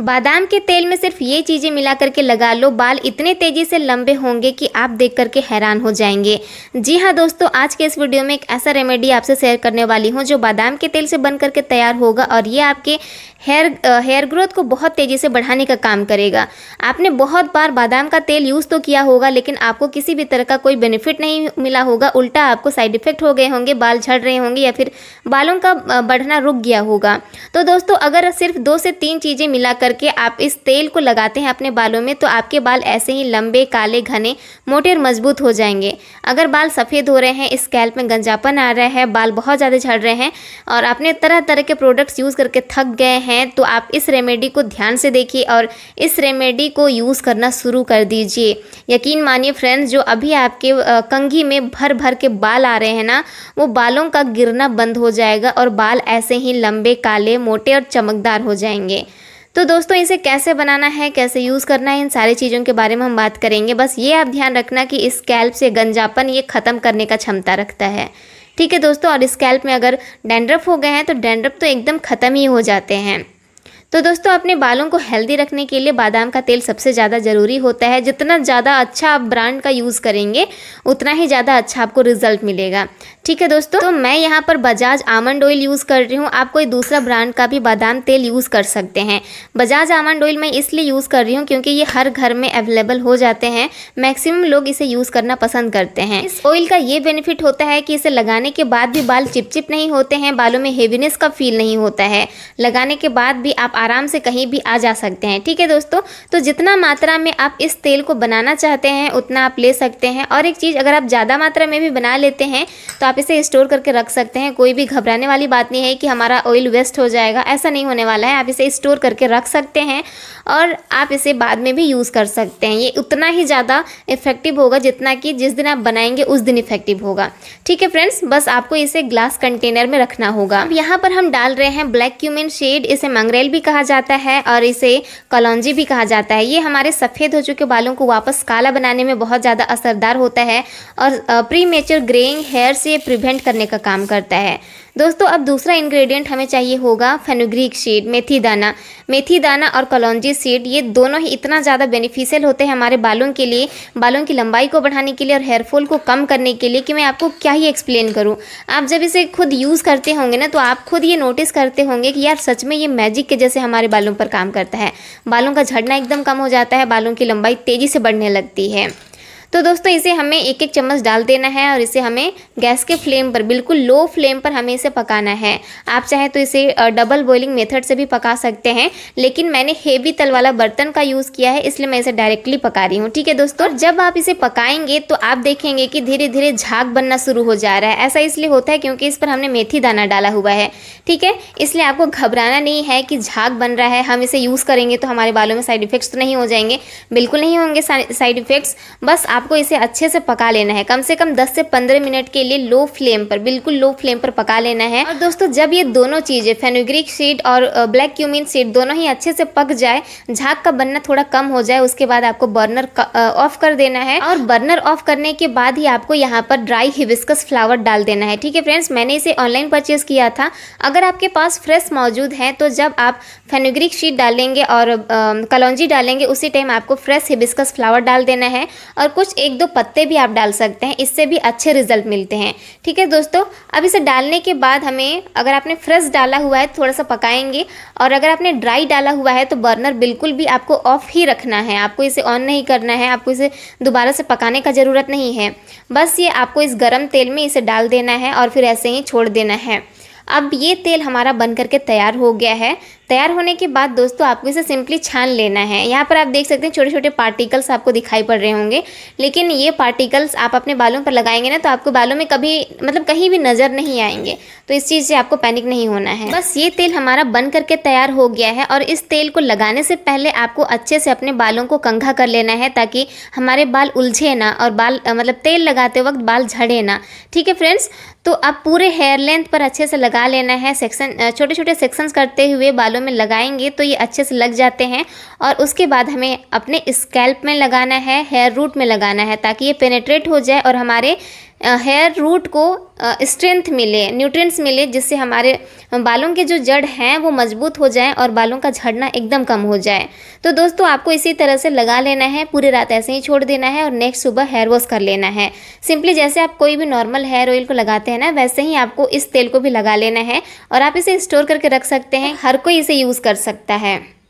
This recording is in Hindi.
बादाम के तेल में सिर्फ ये चीज़ें मिला करके लगा लो बाल इतने तेज़ी से लंबे होंगे कि आप देख करके हैरान हो जाएंगे जी हाँ दोस्तों आज के इस वीडियो में एक ऐसा रेमेडी आपसे शेयर करने वाली हूँ जो बादाम के तेल से बन करके तैयार होगा और ये आपके हेयर हेयर ग्रोथ को बहुत तेज़ी से बढ़ाने का काम करेगा आपने बहुत बार बादाम का तेल यूज़ तो किया होगा लेकिन आपको किसी भी तरह का कोई बेनिफिट नहीं मिला होगा उल्टा आपको साइड इफ़ेक्ट हो गए होंगे बाल झड़ रहे होंगे या फिर बालों का बढ़ना रुक गया होगा तो दोस्तों अगर सिर्फ दो से तीन चीज़ें मिला करके आप इस तेल को लगाते हैं अपने बालों में तो आपके बाल ऐसे ही लंबे काले घने मोटे और मजबूत हो जाएंगे अगर बाल सफ़ेद हो रहे हैं स्कैल्प में गंजापन आ रहा है बाल बहुत ज़्यादा झड़ रहे हैं और आपने तरह तरह के प्रोडक्ट्स यूज़ करके थक गए हैं तो आप इस रेमेडी को ध्यान से देखिए और इस रेमेडी को यूज़ करना शुरू कर दीजिए यकीन मानिए फ्रेंड्स जो अभी आपके कंघी में भर भर के बाल आ रहे हैं ना वो बालों का गिरना बंद हो जाएगा और बाल ऐसे ही लंबे काले मोटे और चमकदार हो जाएंगे तो दोस्तों इसे कैसे बनाना है कैसे यूज़ करना है इन सारी चीज़ों के बारे में हम बात करेंगे बस ये आप ध्यान रखना कि इस स्कैल्प से गंजापन ये ख़त्म करने का क्षमता रखता है ठीक है दोस्तों और स्कैल्प में अगर डेंड्रफ हो गए हैं तो डेंड्रफ तो एकदम ख़त्म ही हो जाते हैं तो दोस्तों अपने बालों को हेल्दी रखने के लिए बादाम का तेल सबसे ज़्यादा ज़रूरी होता है जितना ज़्यादा अच्छा आप ब्रांड का यूज़ करेंगे उतना ही ज़्यादा अच्छा आपको रिजल्ट मिलेगा ठीक है दोस्तों तो मैं यहाँ पर बजाज आमंड ऑयल यूज़ कर रही हूँ आप कोई दूसरा ब्रांड का भी बादाम तेल यूज़ कर सकते हैं बजाज आमंड ऑयल मैं इसलिए यूज़ कर रही हूँ क्योंकि ये हर घर में अवेलेबल हो जाते हैं मैक्सिमम लोग इसे यूज़ करना पसंद करते हैं इस ऑयल का ये बेनिफिट होता है कि इसे लगाने के बाद भी बाल चिपचिप नहीं होते हैं बालों में हेवीनेस का फील नहीं होता है लगाने के बाद भी आप आराम से कहीं भी आ जा सकते हैं ठीक है दोस्तों तो जितना मात्रा में आप इस तेल को बनाना चाहते हैं उतना आप ले सकते हैं और एक चीज़ अगर आप ज़्यादा मात्रा में भी बना लेते हैं तो आप इसे स्टोर करके रख सकते हैं कोई भी घबराने वाली बात नहीं है कि हमारा ऑयल वेस्ट हो जाएगा ऐसा नहीं होने वाला है आप इसे स्टोर करके रख सकते हैं और आप इसे बाद में भी यूज़ कर सकते हैं ये उतना ही ज़्यादा इफेक्टिव होगा जितना कि जिस दिन आप बनाएंगे उस दिन इफेक्टिव होगा ठीक है फ्रेंड्स बस आपको इसे ग्लास कंटेनर में रखना होगा अब यहाँ पर हम डाल रहे हैं ब्लैक क्यूमिन शेड इसे मंगरेल भी कहा जाता है और इसे कलौजी भी कहा जाता है ये हमारे सफ़ेद हो चुके बालों को वापस काला बनाने में बहुत ज़्यादा असरदार होता है और प्री मेचर ग्रेइंग हेयर से प्रिवेंट करने का काम करता है दोस्तों अब दूसरा इंग्रेडिएंट हमें चाहिए होगा फेनुग्रीक सीड मेथी दाना मेथी दाना और कलौजी सीड ये दोनों ही इतना ज़्यादा बेनिफिशियल होते हैं हमारे बालों के लिए बालों की लंबाई को बढ़ाने के लिए और हेयरफॉल को कम करने के लिए कि मैं आपको क्या ही एक्सप्लेन करूँ आप जब इसे खुद यूज़ करते होंगे ना तो आप खुद ये नोटिस करते होंगे कि यार सच में ये मैजिक के जैसे हमारे बालों पर काम करता है बालों का झड़ना एकदम कम हो जाता है बालों की लंबाई तेज़ी से बढ़ने लगती है तो दोस्तों इसे हमें एक एक चम्मच डाल देना है और इसे हमें गैस के फ्लेम पर बिल्कुल लो फ्लेम पर हमें इसे पकाना है आप चाहे तो इसे डबल बॉइलिंग मेथड से भी पका सकते हैं लेकिन मैंने हेवी तल वाला बर्तन का यूज़ किया है इसलिए मैं इसे डायरेक्टली पका रही हूँ ठीक है दोस्तों जब आप इसे पकाएंगे तो आप देखेंगे कि धीरे धीरे झाग बनना शुरू हो जा रहा है ऐसा इसलिए होता है क्योंकि इस पर हमने मेथी दाना डाला हुआ है ठीक है इसलिए आपको घबराना नहीं है कि झाग बन रहा है हम इसे यूज़ करेंगे तो हमारे बालों में साइड इफ़ेक्ट्स तो नहीं हो जाएंगे बिल्कुल नहीं होंगे साइड इफ़ेक्ट्स बस आप आपको इसे अच्छे से पका लेना है कम से कम 10 से 15 मिनट के लिए लो फ्लेम पर बिल्कुल लो फ्लेम पर पका लेना है और दोस्तों जब ये दोनों चीज़ें फेनुग्रिक सीड और ब्लैक क्यूमिन सीड दोनों ही अच्छे से पक जाए झाक का बनना थोड़ा कम हो जाए उसके बाद आपको बर्नर ऑफ कर देना है और बर्नर ऑफ करने के बाद ही आपको यहाँ पर ड्राई हिबिस्कस फ्लावर डाल देना है ठीक है फ्रेंड्स मैंने इसे ऑनलाइन परचेज किया था अगर आपके पास फ्रेश मौजूद है तो जब आप फेनुग्रिक शीट डालेंगे और कलौजी डालेंगे उसी टाइम आपको फ्रेश हिबिस्कस फ्लावर डाल देना है और कुछ कुछ एक दो पत्ते भी आप डाल सकते हैं इससे भी अच्छे रिजल्ट मिलते हैं ठीक है दोस्तों अब इसे डालने के बाद हमें अगर आपने फ्रेश डाला हुआ है थोड़ा सा पकाएंगे और अगर आपने ड्राई डाला हुआ है तो बर्नर बिल्कुल भी आपको ऑफ ही रखना है आपको इसे ऑन नहीं करना है आपको इसे दोबारा से पकाने का ज़रूरत नहीं है बस ये आपको इस गर्म तेल में इसे डाल देना है और फिर ऐसे ही छोड़ देना है अब ये तेल हमारा बन करके तैयार हो गया है तैयार होने के बाद दोस्तों आपको इसे सिंपली छान लेना है यहाँ पर आप देख सकते हैं छोटे छोटे पार्टिकल्स आपको दिखाई पड़ रहे होंगे लेकिन ये पार्टिकल्स आप अपने बालों पर लगाएंगे ना तो आपको बालों में कभी मतलब कहीं भी नज़र नहीं आएंगे तो इस चीज़ से आपको पैनिक नहीं होना है बस ये तेल हमारा बन करके तैयार हो गया है और इस तेल को लगाने से पहले आपको अच्छे से अपने बालों को कंघा कर लेना है ताकि हमारे बाल उलझे ना और बाल मतलब तेल लगाते वक्त बाल झड़े ना ठीक है फ्रेंड्स तो आप पूरे हेयर लेंथ पर अच्छे से लगा लेना है सेक्शन छोटे छोटे सेक्शंस करते हुए बालों में लगाएंगे तो ये अच्छे से लग जाते हैं और उसके बाद हमें अपने स्कैल्प में लगाना है हेयर रूट में लगाना है ताकि ये पेनेट्रेट हो जाए और हमारे हेयर रूट को स्ट्रेंथ मिले न्यूट्रिएंट्स मिले जिससे हमारे बालों के जो जड़ हैं वो मजबूत हो जाएं और बालों का झड़ना एकदम कम हो जाए तो दोस्तों आपको इसी तरह से लगा लेना है पूरी रात ऐसे ही छोड़ देना है और नेक्स्ट सुबह हेयर वॉश कर लेना है सिंपली जैसे आप कोई भी नॉर्मल हेयर ऑयल को लगाते हैं ना वैसे ही आपको इस तेल को भी लगा लेना है और आप इसे स्टोर करके रख सकते हैं हर कोई इसे यूज़ कर सकता है